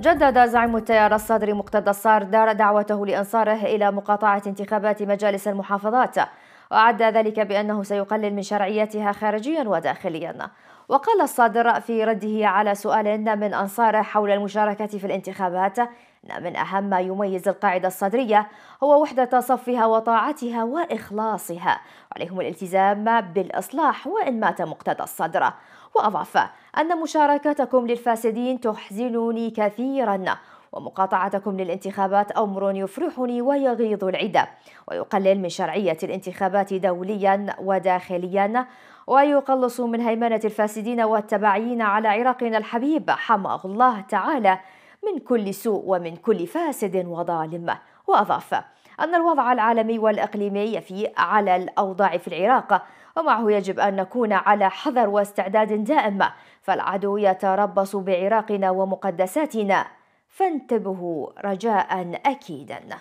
جدد زعيم التيار الصدري مقتدى دار دعوته لأنصاره إلى مقاطعة انتخابات مجالس المحافظات وأعد ذلك بأنه سيقلل من شرعيتها خارجيا وداخليا وقال الصادر في رده على سؤال من أنصاره حول المشاركة في الانتخابات أن من أهم ما يميز القاعدة الصدرية هو وحدة صفها وطاعتها وإخلاصها عليهم الالتزام بالإصلاح وإن مات مقتدى الصدر وأضاف أن مشاركتكم للفاسدين تحزنني كثيرا ومقاطعتكم للانتخابات أمر يفرحني ويغيظ العدة ويقلل من شرعية الانتخابات دوليا وداخليا ويقلص من هيمنة الفاسدين والتبعين على عراقنا الحبيب حماه الله تعالى من كل سوء ومن كل فاسد وظالم وأضاف أن الوضع العالمي والإقليمي في على الأوضاع في العراق ومعه يجب أن نكون على حذر واستعداد دائم فالعدو يتربص بعراقنا ومقدساتنا فانتبهوا رجاء أكيدا